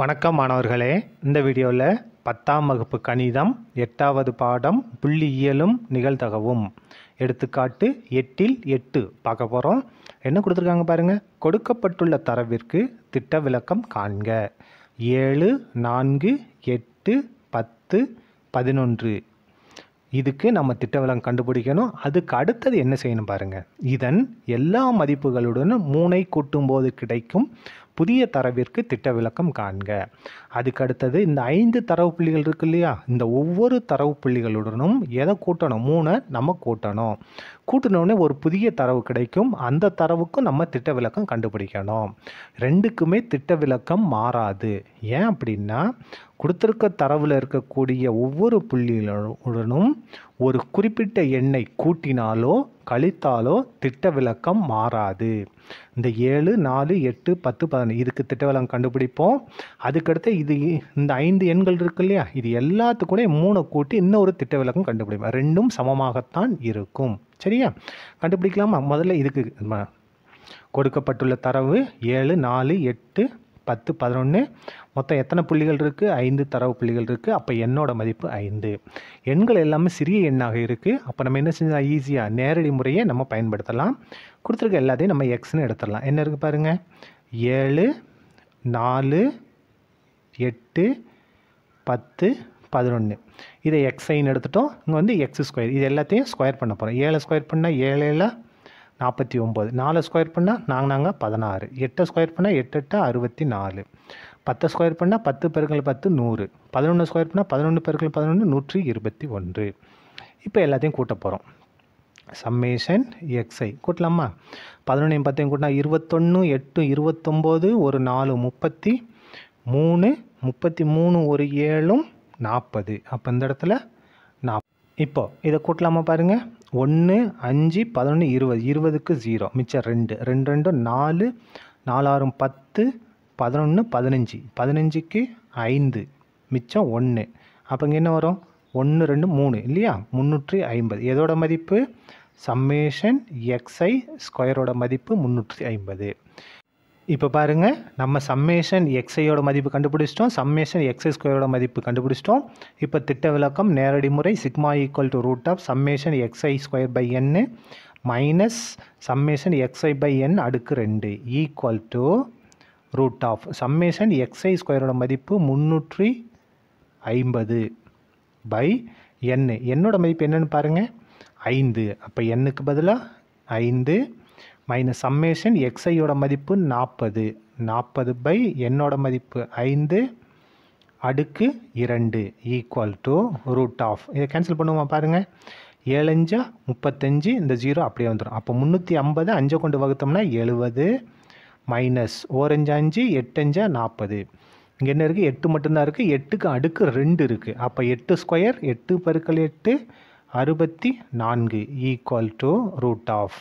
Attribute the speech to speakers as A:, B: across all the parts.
A: வணக்கம் மாணவர்களே இந்த வீடியோவில் பத்தாம் வகுப்பு கணிதம் எட்டாவது பாடம் புள்ளியியலும் நிகழ்தகவும் எடுத்துக்காட்டு எட்டில் எட்டு பார்க்க போகிறோம் என்ன கொடுத்துருக்காங்க பாருங்கள் கொடுக்கப்பட்டுள்ள தரவிற்கு திட்ட விளக்கம் காண்க ஏழு நான்கு எட்டு பத்து பதினொன்று இதுக்கு நம்ம திட்ட விளக்கம் கண்டுபிடிக்கணும் அதுக்கு அடுத்தது என்ன செய்யணும் பாருங்கள் இதன் எல்லா மதிப்புகளுடனும் மூனை கூட்டும்போது கிடைக்கும் புதிய தரவிற்கு திட்ட விளக்கம் காண்க அதுக்கடுத்தது இந்த ஐந்து தரவு புள்ளிகள் இருக்கு இல்லையா இந்த ஒவ்வொரு தரவு புள்ளிகளுடனும் எதை கூட்டணும் மூணை நம்ம கூட்டணும் கூட்டினோடனே ஒரு புதிய தரவு கிடைக்கும் அந்த தரவுக்கும் நம்ம திட்ட விளக்கம் கண்டுபிடிக்கணும் ரெண்டுக்குமே திட்ட விளக்கம் மாறாது ஏன் அப்படின்னா கொடுத்துருக்க தரவில் இருக்கக்கூடிய ஒவ்வொரு புள்ளிகளுடனும் ஒரு குறிப்பிட்ட எண்ணை கூட்டினாலோ கழித்தாலோ திட்ட விளக்கம் மாறாது இந்த ஏழு நாலு எட்டு பத்து பதினஞ்சு இதுக்கு திட்ட விளக்கம் கண்டுபிடிப்போம் அதுக்கடுத்து இது இந்த ஐந்து எண்கள் இருக்கு இல்லையா இது எல்லாத்துக்கூட மூணை கூட்டி இன்னொரு திட்ட விளக்கம் கண்டுபிடிப்போம் ரெண்டும் சமமாகத்தான் இருக்கும் சரியா கண்டுபிடிக்கலாமா முதல்ல இதுக்கு கொடுக்கப்பட்டுள்ள தரவு ஏழு நாலு எட்டு பத்து பதினொன்று மொத்தம் எத்தனை புள்ளிகள் இருக்குது ஐந்து தரவு புள்ளிகள் இருக்குது அப்போ எண்ணோட மதிப்பு ஐந்து எண்கள் எல்லாமே சிறிய எண்ணாக இருக்குது அப்போ நம்ம என்ன செஞ்சால் ஈஸியாக நேரடி முறையை நம்ம பயன்படுத்தலாம் கொடுத்துருக்க எல்லாத்தையும் நம்ம எக்ஸ்னு எடுத்துடலாம் என்ன இருக்குது பாருங்கள் ஏழு நாலு எட்டு பத்து பதினொன்று இதை எக்ஸ் சைன் எடுத்துட்டோம் இங்கே வந்து எக்ஸ் ஸ்கொயர் இது எல்லாத்தையும் ஸ்கொயர் பண்ண போகிறோம் ஏழை ஸ்கொயர் பண்ணால் ஏழேல நாற்பத்தி ஒம்பது நாலு ஸ்கொயர் பண்ணால் நாங்கள் நாங்கள் பதினாறு எட்டை ஸ்கொயர் பண்ணால் எட்டு எட்டு அறுபத்தி நாலு பத்து ஸ்கொயர் பண்ணால் பத்து பெருக்கள் பத்து நூறு பதினொன்று ஸ்கொயர் பண்ணால் பதினொன்று பெருக்கள் பதினொன்று நூற்றி இருபத்தி ஒன்று இப்போ எல்லாத்தையும் கூட்ட போகிறோம் சம்மேஷன் எக்ஸை கூட்டலாமா பதினொன்றையும் பத்தையும் கூட்டினா இருபத்தொன்று எட்டு இருபத்தொம்போது ஒரு நாலு முப்பத்தி மூணு முப்பத்தி மூணு ஒரு ஏழும் நாற்பது அப்போ இந்த இடத்துல நாப் இப்போ இதை கூட்டலாமா பாருங்கள் ஒன்று அஞ்சு பதினொன்று இருபது இருபதுக்கு ஜீரோ மிச்சம் ரெண்டு ரெண்டு ரெண்டு நாலு நாலாயிரம் பத்து பதினொன்று பதினஞ்சு பதினஞ்சுக்கு ஐந்து மிச்சம் ஒன்று அப்போ இங்கே என்ன வரும் ஒன்று ரெண்டு மூணு இல்லையா முந்நூற்றி ஐம்பது எதோட மதிப்பு சம்மேஷன் எக்ஸ்ஐ ஸ்கொயரோட மதிப்பு முந்நூற்றி ஐம்பது இப்போ பாருங்கள் நம்ம சம்மேஷன் எக்ஸையோட மதிப்பு கண்டுபிடிச்சிட்டோம் சம்மேஷன் எக்ஸ் ஸ்கொயரோட மதிப்பு கண்டுபிடிச்சிட்டோம் இப்போ திட்ட விளக்கம் நேரடி முறை sigma equal to root of summation x i square by n minus summation x i by n அடுக்கு ரெண்டு equal to root of summation x i ஸ்கொயரோட மதிப்பு முந்நூற்றி ஐம்பது பை என் என்னோட மதிப்பு என்னென்னு பாருங்கள் ஐந்து அப்போ எண்ணுக்கு பதிலாக ஐந்து மைனஸ் சம்மேஷன் எக்ஸையோட மதிப்பு நாற்பது நாற்பது பை என்னோட மதிப்பு ஐந்து அடுக்கு இரண்டு ஈக்குவல் டு ரூட் ஆஃப் இதை கேன்சல் பண்ணுவோம் பாருங்கள் ஏழஞ்சா முப்பத்தஞ்சு இந்த ஜீரோ அப்படியே வந்துடும் அப்போ முந்நூற்றி ஐம்பது அஞ்சை கொண்டு வகுத்தோம்னா எழுபது மைனஸ் ஓரஞ்சு அஞ்சு எட்டஞ்சா நாற்பது இங்கே என்ன இருக்குது எட்டு மட்டும்தான் இருக்குது எட்டுக்கு அடுக்கு ரெண்டு இருக்குது அப்போ எட்டு ஸ்கொயர் எட்டு பெருக்கள் எட்டு அறுபத்தி நான்கு ஈக்குவல் டு ரூட் ஆஃப்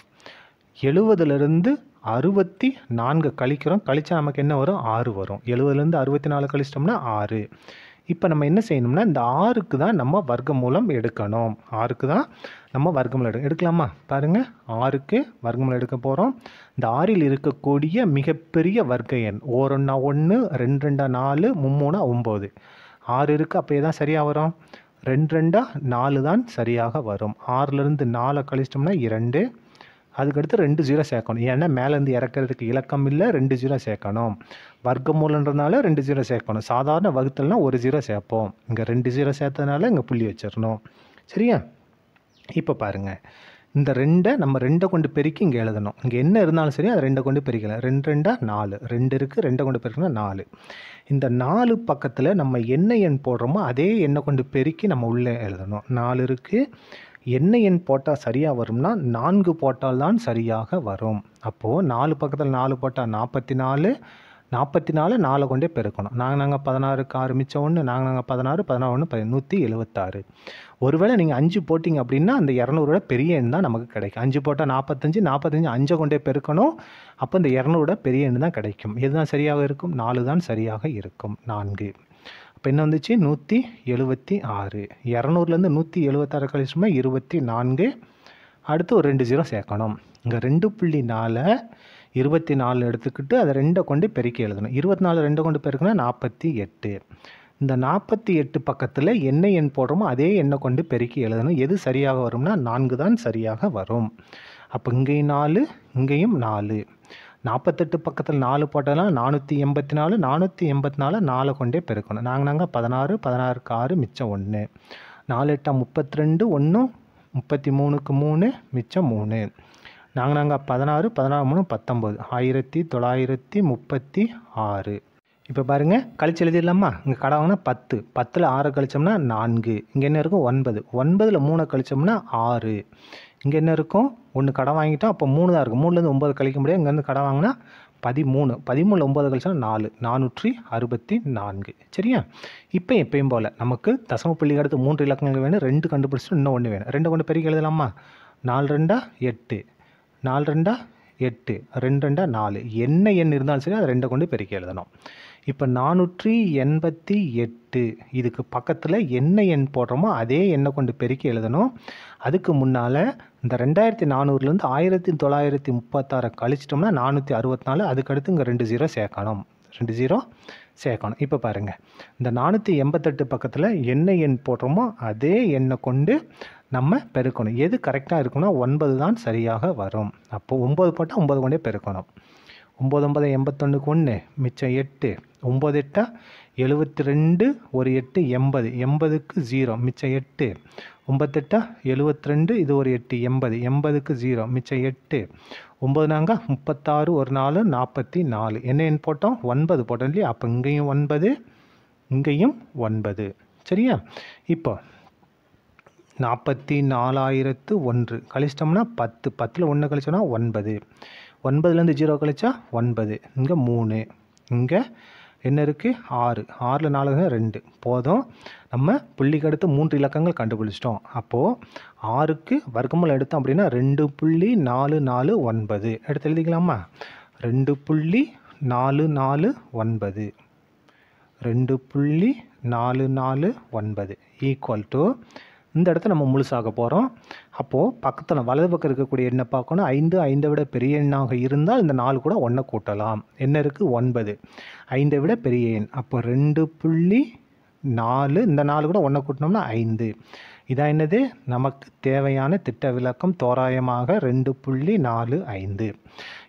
A: எழுபதுலேருந்து அறுபத்தி நான்கு கழிக்கிறோம் கழித்தா நமக்கு என்ன வரும் ஆறு வரும் எழுபதுலேருந்து அறுபத்தி நாலு கழிச்சிட்டோம்னா ஆறு இப்போ நம்ம என்ன செய்யணும்னா இந்த ஆறுக்கு தான் நம்ம வர்க்க மூலம் எடுக்கணும் ஆறுக்கு தான் நம்ம வர்க்கமூலம் எடு எடுக்கலாமா பாருங்கள் ஆறுக்கு வர்க்கமூலம் எடுக்க போகிறோம் இந்த ஆறில் இருக்கக்கூடிய மிகப்பெரிய வர்க்க எண் ஓரண்ணா ஒன்று ரெண்டு ரெண்டா நாலு மும்மூணா ஒம்பது ஆறு இருக்குது அப்போ எதான் சரியாக வரும் ரெண்டு ரெண்டா நாலு தான் சரியாக வரும் ஆறுலேருந்து நாலை கழிச்சிட்டோம்னா இரண்டு அதுக்கடுத்து ரெண்டு ஜீரோ சேர்க்கணும் ஏன்னா மேலேருந்து இறக்கிறதுக்கு இலக்கம் இல்லை ரெண்டு ஜீரோ சேர்க்கணும் வர்க்கமூலன்றனால ரெண்டு ஜீரோ சேர்க்கணும் சாதாரண வகுத்தல்னால் ஒரு ஜீரோ சேர்ப்போம் இங்கே ரெண்டு ஜீரோ சேர்த்ததுனால இங்கே புள்ளி வச்சிடணும் சரியா இப்போ பாருங்கள் இந்த ரெண்டை நம்ம ரெண்டை கொண்டு பெருக்கி இங்கே எழுதணும் இங்கே என்ன இருந்தாலும் சரி அதை ரெண்டை கொண்டு பெருக்கலாம் ரெண்டு ரெண்டாக நாலு ரெண்டு இருக்குது ரெண்டை கொண்டு பெருக்கணும் நாலு இந்த நாலு பக்கத்தில் நம்ம என்ன எண் போடுறோமோ அதே எண்ணை கொண்டு பெருக்கி நம்ம உள்ளே எழுதணும் நாலு இருக்குது என்ன எண் போட்டால் சரியாக வரும்னா நான்கு போட்டால் தான் சரியாக வரும் அப்போது நாலு பக்கத்தில் நாலு போட்டால் நாற்பத்தி நாலு நாற்பத்தி நாலு நாலு கொண்டே பெருக்கணும் நாங்கள் நாங்கள் பதினாறுக்கு ஆரம்பித்த ஒன்று நாங்கள் நாங்கள் பதினாறு பதினாறு ஒன்று நூற்றி எழுபத்தாறு ஒருவேளை நீங்கள் அஞ்சு போட்டிங்க அப்படின்னா அந்த இரநூறோட பெரிய எண் தான் நமக்கு கிடைக்கும் அஞ்சு போட்டால் நாற்பத்தஞ்சு நாற்பத்தஞ்சு அஞ்சை கொண்டே பெருக்கணும் அப்போ இந்த இரநூறோட பெரிய எண் தான் கிடைக்கும் எதுதான் சரியாக இருக்கும் நாலு தான் சரியாக இருக்கும் நான்கு அப்போ என்ன வந்துச்சு நூற்றி எழுபத்தி ஆறு இரநூறுலேருந்து நூற்றி எழுபத்தாறு கழிச்சுமா இருபத்தி நான்கு அடுத்து ஒரு ரெண்டு ஜீரோ சேர்க்கணும் இங்கே ரெண்டு புள்ளி நாலு இருபத்தி நாலு எடுத்துக்கிட்டு அதை ரெண்டை கொண்டு பெருக்கி எழுதணும் இருபத்தி நாலு ரெண்டை கொண்டு பெருக்கினா நாற்பத்தி எட்டு இந்த நாற்பத்தி எட்டு பக்கத்தில் என்ன எண் போடுறோமோ அதே எண்ணை கொண்டு பெருக்கி எழுதணும் எது சரியாக வரும்னா நான்கு தான் சரியாக வரும் அப்போ இங்கேயும் நாலு இங்கேயும் நாலு நாற்பத்தெட்டு பக்கத்தில் நாலு போட்டதுனால நானூற்றி எண்பத்தி நாலு நானூற்றி எண்பத்தி நாலு நாலு கொண்டே பெருக்கணும் நாங்கள் நாங்கள் பதினாறு பதினாறுக்கு ஆறு மிச்சம் ஒன்று நாலு எட்டா முப்பத்தி ரெண்டு ஒன்று முப்பத்தி மூணுக்கு மூணு மிச்சம் மூணு நாங்கள் நாங்கள் பதினாறு பதினாறு மூணு பத்தொம்போது ஆயிரத்தி தொள்ளாயிரத்தி முப்பத்தி ஆறு இப்போ பாருங்கள் கழிச்சு எழுதிடலாமா இங்கே கடை வாங்கினா பத்து பத்தில் ஆறு கழிச்சோம்னா நான்கு இங்கே என்ன இருக்கும் ஒன்பது ஒன்பதில் மூணை கழிச்சோம்னா ஆறு இங்கே என்ன இருக்கும் ஒன்று கடன் வாங்கிட்டோம் அப்போ மூணு தான் இருக்கும் மூணுலேருந்து ஒம்பது கழிக்க முடியாது இங்கேருந்து கடன் வாங்கினா பதிமூணு பதிமூணு ஒம்பது கழிச்சா நாலு நானூற்றி அறுபத்தி நான்கு சரியா இப்போ எப்பயும் போல் நமக்கு தசம புள்ளிக்கு அடுத்து மூன்று இலக்கங்கள் வேணும் ரெண்டு கண்டுபிடிச்சிட்டு இன்னும் ஒன்று வேணும் ரெண்டு கொண்டு பெருக்கி எழுதலாமா நாலு ரெண்டா எட்டு நாலு ரெண்டா எட்டு ரெண்டு ரெண்டா நாலு என்ன எண் இருந்தாலும் சரி அதை ரெண்டை கொண்டு பெருக்கி எழுதணும் இப்போ நானூற்றி எண்பத்தி எட்டு இதுக்கு பக்கத்தில் என்ன எண் போடுறோமோ அதே எண்ணை கொண்டு பெருக்கி எழுதணும் அதுக்கு முன்னால் இந்த ரெண்டாயிரத்தி நானூறுலேருந்து ஆயிரத்தி தொள்ளாயிரத்தி முப்பத்தாறை கழிச்சிட்டோம்னா நானூற்றி அறுபத்தினாலு அதுக்கடுத்து இங்கே ரெண்டு ஜீரோ சேர்க்கணும் ரெண்டு ஜீரோ சேர்க்கணும் இப்போ பாருங்கள் இந்த நானூற்றி எண்பத்தெட்டு பக்கத்தில் என்ன எண் போடுறோமோ அதே எண்ணை கொண்டு நம்ம பெருக்கணும் எது கரெக்டாக இருக்கணும் ஒன்பது தான் சரியாக வரும் அப்போது ஒம்பது போட்டால் ஒம்பது கொண்டே பெருக்கணும் ஒம்பது ஒம்பது எண்பத்தொன்றுக்கு ஒன்று மிச்சம் எட்டு ஒம்பது எட்டா எழுபத்தி ரெண்டு ஒரு எட்டு எண்பது எண்பதுக்கு ஜீரோ மிச்சம் எட்டு ஒம்பத்தெட்டா எழுபத்தி ரெண்டு இது ஒரு எட்டு எண்பது எண்பதுக்கு ஜீரோ மிச்சம் எட்டு ஒம்பது நாங்கள் முப்பத்தாறு ஒரு நாலு நாற்பத்தி நாலு என்ன போட்டோம் ஒன்பது போட்டோம் இல்லையா அப்போ இங்கேயும் ஒன்பது இங்கேயும் ஒன்பது சரியா இப்போ நாற்பத்தி நாலாயிரத்து ஒன்று கழிச்சிட்டோம்னா பத்து பத்தில் ஒன்று கழிச்சோம்னா ஒன்பது ஒன்பதுலேருந்து ஜீரோ கழிச்சா ஒன்பது இங்கே மூணு இங்கே என்ன இருக்குது ஆறு ஆறில் நாலு ரெண்டு போதும் நம்ம புள்ளிக்கு அடுத்து மூன்று இலக்கங்கள் கண்டுபிடிச்சிட்டோம் அப்போது ஆறுக்கு வர்க்கமல் எடுத்தோம் அப்படின்னா ரெண்டு புள்ளி நாலு நாலு ஒன்பது எடுத்து எழுதிக்கலாமா ரெண்டு புள்ளி நாலு நாலு ஒன்பது ரெண்டு புள்ளி நாலு நாலு ஒன்பது ஈக்குவல் டு இந்த இடத்த நம்ம முழுசாக போகிறோம் அப்போது பக்கத்தில் வலது பக்கம் இருக்கக்கூடிய எண்ணை பார்க்கணும் ஐந்து ஐந்தை விட பெரிய எண்ணாக இருந்தால் இந்த நாலு கூட ஒன்றை கூட்டலாம் என்ன இருக்குது ஒன்பது ஐந்தை விட பெரிய எண் அப்போ ரெண்டு புள்ளி நாலு இந்த நாலு கூட ஒன்றை கூட்டினோம்னா ஐந்து இதான் என்னது நமக்கு தேவையான திட்ட விளக்கம் தோராயமாக ரெண்டு புள்ளி நாலு ஐந்து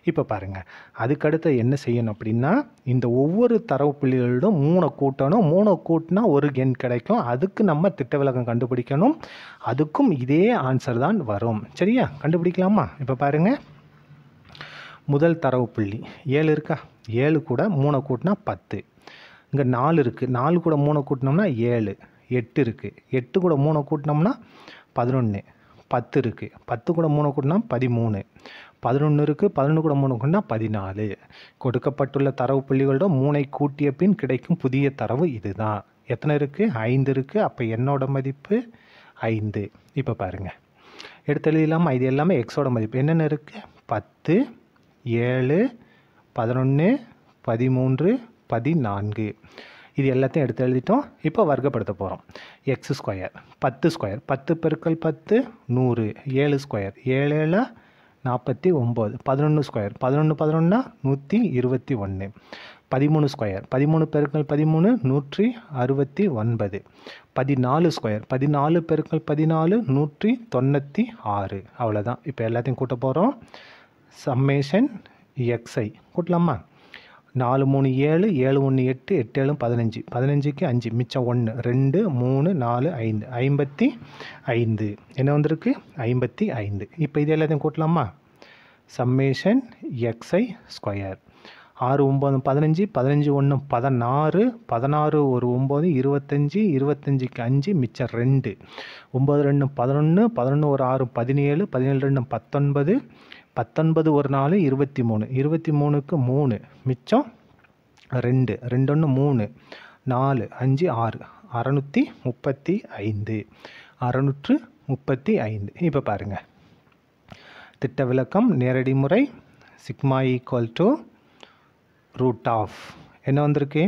A: இப்போ பாருங்கள் அதுக்கடுத்து என்ன செய்யணும் அப்படின்னா இந்த ஒவ்வொரு தரவு புள்ளிகளிலும் மூணை கூட்டணும் மூணை கூட்டினா ஒரு எண் கிடைக்கும் அதுக்கு நம்ம திட்ட விலகம் கண்டுபிடிக்கணும் அதுக்கும் இதே ஆன்சர் தான் வரும் சரியா கண்டுபிடிக்கலாமா இப்போ பாருங்கள் முதல் தரவு புள்ளி ஏழு இருக்கா ஏழு கூட மூணை கூட்டினா பத்து இங்கே நாலு இருக்குது நாலு கூட மூணை கூட்டினோம்னா ஏழு எட்டு இருக்குது எட்டு கூட மூணை கூட்டினோம்னா பதினொன்று பத்து இருக்குது பத்து கூட மூணு கூட்டினா பதிமூணு பதினொன்று இருக்குது பதினொன்று கூட மூணு கொண்டா பதினாலு கொடுக்கப்பட்டுள்ள தரவு புள்ளிகளோட மூனை கூட்டிய பின் கிடைக்கும் புதிய தரவு இதுதான் எத்தனை இருக்குது ஐந்து இருக்குது அப்போ என்னோட மதிப்பு ஐந்து இப்போ பாருங்கள் எடுத்து இல்லாமல் இது எல்லாமே எக்ஸோட மதிப்பு என்னென்ன இருக்குது பத்து ஏழு பதினொன்று பதிமூன்று பதினான்கு இது எல்லாத்தையும் எடுத்து எழுதிட்டோம் இப்போ வர்க்கப்படுத்த போகிறோம் எக்ஸ் ஸ்கொயர் பத்து ஸ்கொயர் பத்து பெருக்கள் பத்து நூறு ஏழு ஸ்கொயர் ஏழு ஏழு நாற்பத்தி ஒம்பது பதினொன்று ஸ்கொயர் பதினொன்று பதினொன்னா நூற்றி இருபத்தி ஒன்று பதிமூணு ஸ்கொயர் பதிமூணு பெருக்கள் பதிமூணு நூற்றி அறுபத்தி ஒன்பது பதினாலு ஸ்கொயர் பதினாலு பெருக்கள் பதினாலு நூற்றி தொண்ணூற்றி ஆறு அவ்வளோதான் இப்போ எல்லாத்தையும் கூட்ட போகிறோம் சம்மேஷன் எக்ஸை கூட்டலாமா நாலு மூணு ஏழு ஏழு ஒன்று எட்டு எட்டு ஏழு பதினஞ்சு பதினஞ்சுக்கு அஞ்சு மிச்சம் ஒன்று ரெண்டு மூணு நாலு ஐந்து ஐம்பத்தி ஐந்து என்ன வந்திருக்கு ஐம்பத்தி ஐந்து இப்போ இது எல்லாத்தையும் கூட்டலாமா சம்மேஷன் எக்ஸ்ஐ ஸ்கொயர் ஆறு ஒம்பது பதினஞ்சு பதினஞ்சு ஒன்று பதினாறு பதினாறு ஒரு ஒம்பது இருபத்தஞ்சி இருபத்தஞ்சிக்கு அஞ்சு மிச்சம் ரெண்டு ஒம்பது ரெண்டு பதினொன்று பதினொன்று ஒரு ஆறு பதினேழு பதினேழு ரெண்டு பத்தொன்பது பத்தொன்பது ஒரு நாலு இருபத்தி மூணு இருபத்தி மூணுக்கு மூணு மிச்சம் ரெண்டு ரெண்டொன்று மூணு நாலு அஞ்சு ஆறு அறநூற்றி முப்பத்தி ஐந்து அறநூற்று முப்பத்தி ஐந்து இப்போ பாருங்கள் திட்ட விளக்கம் நேரடி முறை sigma equal to root of என்ன வந்திருக்கு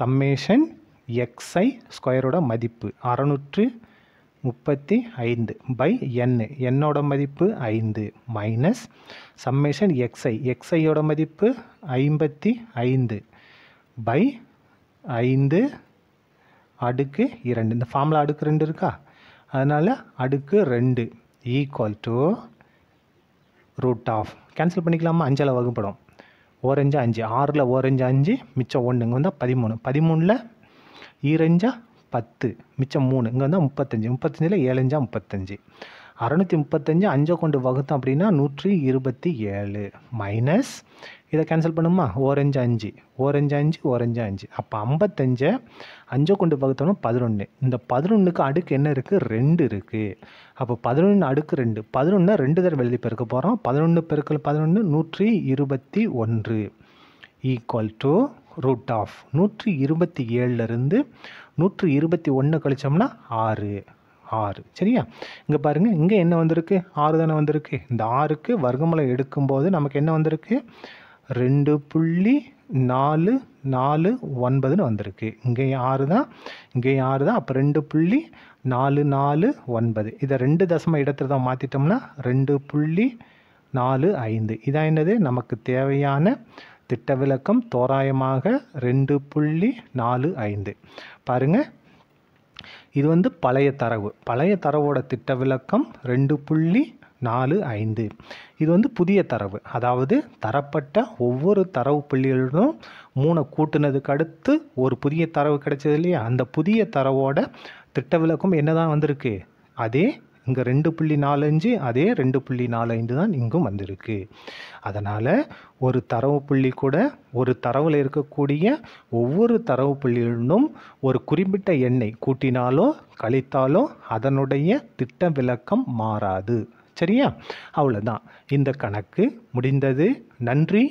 A: சம்மேஷன் எக்ஸை ஸ்கொயரோட மதிப்பு அறநூற்று முப்பத்தி ஐந்து பை என் என்னோட மதிப்பு ஐந்து மைனஸ் சம்மேஷன் எக்ஸ்ஐ எக்ஸ்ஐயோட மதிப்பு ஐம்பத்தி ஐந்து பை ஐந்து அடுக்கு இரண்டு இந்த ஃபார்மில் அடுக்கு ரெண்டு இருக்கா அதனால் அடுக்கு ரெண்டு equal to root of cancel பண்ணிக்கலாமா அஞ்சால் வகுப்படும் ஓரஞ்சு அஞ்சு ஆறில் ஓரஞ்சு அஞ்சு மிச்சம் ஒன்றுங்க வந்தால் பதிமூணு பதிமூணில் ஈரஞ்சா பத்து மிச்சம் மூணு இங்கே வந்தால் முப்பத்தஞ்சு முப்பத்தஞ்சில் ஏழஞ்சா முப்பத்தஞ்சு அறநூற்றி முப்பத்தஞ்சு அஞ்சை கொண்டு வகுத்தோம் அப்படின்னா நூற்றி இருபத்தி ஏழு மைனஸ் இதை கேன்சல் பண்ணுமா ஓரஞ்சு அஞ்சு ஓரஞ்சு அஞ்சு ஓரஞ்சு அஞ்சு அப்போ ஐம்பத்தஞ்சு அஞ்சை கொண்டு வகுத்தோம்னா பதினொன்று இந்த பதினொன்றுக்கு அடுக்கு என்ன இருக்குது ரெண்டு இருக்குது அப்போ பதினொன்று அடுக்கு ரெண்டு பதினொன்று ரெண்டு தடவை எழுதி பெருக்க போகிறோம் பதினொன்று பெருக்கல் பதினொன்று நூற்றி இருபத்தி ஒன்று ஈக்குவல் டு ரூட் ஆஃப் நூற்றி இருபத்தி ஏழுலேருந்து நூற்று இருபத்தி ஒன்று கழிச்சோம்னா ஆறு ஆறு சரியா இங்கே பாருங்கள் இங்கே என்ன வந்திருக்கு ஆறு தானே வந்திருக்கு இந்த ஆறுக்கு வர்க்கமலை எடுக்கும்போது நமக்கு என்ன வந்திருக்கு ரெண்டு புள்ளி நாலு நாலு ஒன்பதுன்னு வந்திருக்கு இங்கே ஆறு தான் இங்கே ஆறு தான் அப்போ ரெண்டு புள்ளி நாலு நாலு ஒன்பது இதை ரெண்டு தசம இடத்துல தான் மாற்றிட்டோம்னா ரெண்டு புள்ளி நாலு ஐந்து இதான் என்னது நமக்கு தேவையான திட்ட தோராயமாக ரெண்டு புள்ளி நாலு ஐந்து பாருங்கள் இது வந்து பழைய தரவு பழைய தரவோட திட்ட விளக்கம் ரெண்டு புள்ளி நாலு ஐந்து இது வந்து புதிய தரவு அதாவது தரப்பட்ட ஒவ்வொரு தரவு புள்ளிகளும் மூணை கூட்டினதுக்கு அடுத்து ஒரு புதிய தரவு கிடைச்சது இல்லையா அந்த புதிய தரவோட திட்ட விளக்கம் என்ன தான் வந்திருக்கு அதே இங்கே ரெண்டு புள்ளி நாலஞ்சு அதே ரெண்டு புள்ளி நாலஞ்சு தான் இங்கும் வந்திருக்கு அதனால் ஒரு தரவு புள்ளி கூட ஒரு தரவில் இருக்கக்கூடிய ஒவ்வொரு தரவு புள்ளியிலும் ஒரு குறிப்பிட்ட எண்ணை கூட்டினாலோ கழித்தாலோ அதனுடைய திட்ட விளக்கம் மாறாது சரியா அவ்வளோதான் இந்த கணக்கு முடிந்தது நன்றி